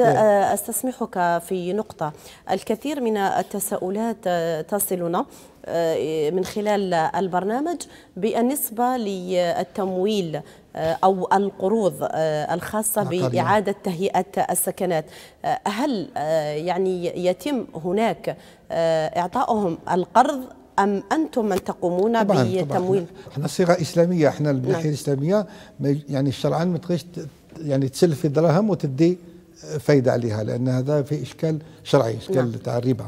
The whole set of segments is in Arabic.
إيه. آه، أستسمحك في نقطة الكثير من التساؤلات آه، تصلنا آه، من خلال البرنامج بالنسبة للتمويل أو القروض الخاصة بإعادة تهيئة السكنات هل يعني يتم هناك إعطائهم القرض ام انتم من تقومون بالتمويل؟ احنا صيغه اسلاميه احنا من نعم. الناحيه الاسلاميه يعني شرعا ما يعني, يعني تسلف دراهم وتدي فايدة عليها لأن هذا في إشكال شرعي إشكال نعم. تاع الربا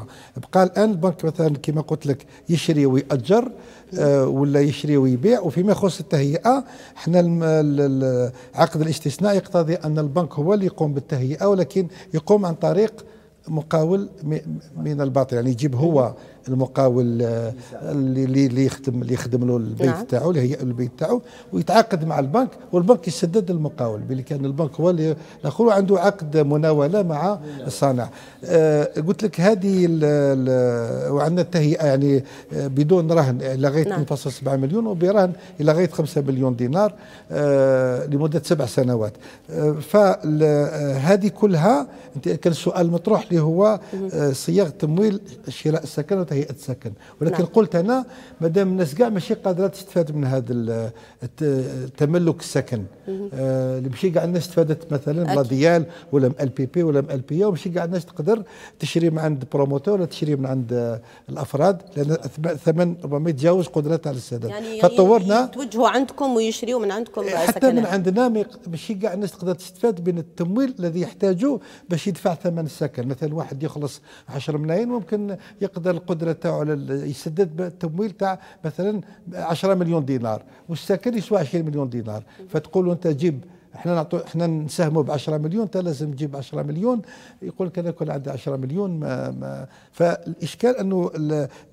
بقى الآن البنك مثلا كما قلت لك يشري ويأجر آه ولا يشري ويبيع وفيما يخص التهيئة احنا العقد الاستثناء يقتضي أن البنك هو اللي يقوم بالتهيئة ولكن يقوم عن طريق مقاول من الباطل يعني يجيب هو المقاول آه، اللي اللي يخدم اللي يخدم له البيت نعم. تاعو اللي هي له البيت تاعو ويتعاقد مع البنك والبنك يسدد المقاول بلي كان البنك هو اللي الاخر عنده عقد مناوله مع الصانع آه قلت لك هذه وعندنا التهيئه يعني آه، بدون رهن لغايه نعم. 2.7 مليون وبرهن الى غايه 5 مليون دينار آه لمده سبع سنوات آه فهذه آه، كلها كان السؤال المطروح اللي هو صياغه تمويل شراء السكن حتى هيئه السكن ولكن نعم. قلت انا مادام الناس كاع ماشي قادره تستفاد من هذا التملك السكن آه ماشي كاع الناس استفادت مثلا لا ديال ولا من ال بي بي ولا من ال بي وماشي كاع الناس تقدر تشري من عند بروموتور ولا تشري من عند آه، الافراد لان الثمن ربما يتجاوز قدرتها على السداد يعني فطورنا يتوجهوا عندكم ويشريوا من عندكم إيه، حتى من عندنا ماشي كاع الناس تقدر تستفاد من التمويل الذي يحتاجه باش يدفع ثمن السكن مثلا واحد يخلص 10 ملايين ممكن يقدر القدره المبادره تاعو على يسدد تمويل تاع مثلا 10 مليون دينار والسكن يسوى 20 مليون دينار فتقول له انت جيب احنا نعطو احنا نساهموا ب 10 مليون انت لازم تجيب 10 مليون يقول لك انا كان عندي 10 مليون ما, ما فالاشكال انه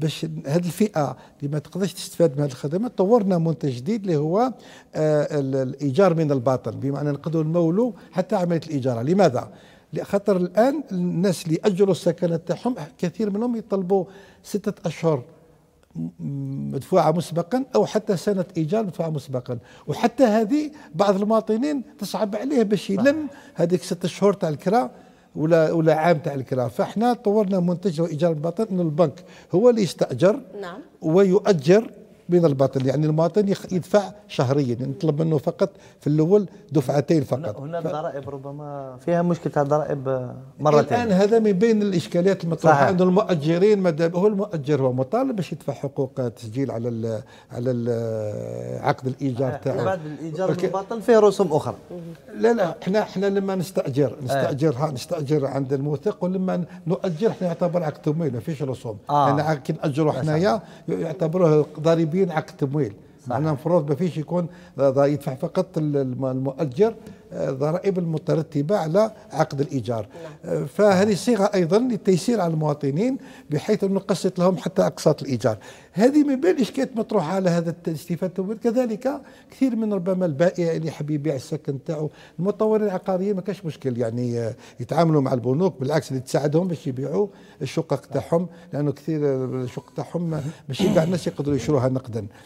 باش هذه الفئه اللي ما تقدرش تستفاد من هذه الخدمات طورنا منتج جديد اللي هو آه، الايجار من الباطل بمعنى نقدروا نمولوا حتى عمليه الايجار لماذا؟ لخاطر الان الناس اللي اجروا السكنه تاعهم كثير منهم يطلبوا سته اشهر مدفوعه مسبقا او حتى سنه ايجار مدفوعه مسبقا وحتى هذه بعض المواطنين تصعب عليه باش يلم هذيك ست شهور تاع الكرا ولا ولا عام تاع الكرا فاحنا طورنا منتج ايجار الباطن انه البنك هو اللي يستاجر نعم ويؤجر بين الباطل يعني المواطن يدفع شهريا يعني نطلب منه فقط في الاول دفعتين فقط هنا الضرائب ربما فيها مشكله الضرائب مرتين الان هذا من بين الاشكاليات المطروحه انه المؤجرين مادام هو المؤجر هو مطالب باش يدفع حقوق تسجيل على ال على ال عقد الايجار تاعه بعد الايجار الباطن فيه رسوم اخرى لا لا احنا احنا لما نستاجر آه. نستاجرها نستاجر عند الموثق ولما نؤجر احنا يعتبر عقد تمويل ما فيش رسوم آه. يعني كي ناجروا حنايا يعتبروه ضريبيين عقد تمويل صح. معناها المفروض ما فيش يكون يدفع فقط المؤجر آه، ضرائب المترتبة على عقد الإيجار نعم. آه، فهذه صيغة أيضا للتيسير على المواطنين بحيث أنه قصت لهم حتى أقساط الإيجار هذه من بين الإشكالات مطروحة على هذا التجديف التمويل كذلك كثير من ربما البائع اللي حبي يبيع السكن تاعو المطورين العقاريين ما كاش مشكل يعني آه، يتعاملوا مع البنوك بالعكس اللي تساعدهم باش يبيعوا الشقق تاعهم لأنه كثير الشقق تاعهم ماشي كاع الناس يقدروا يشروها نقدا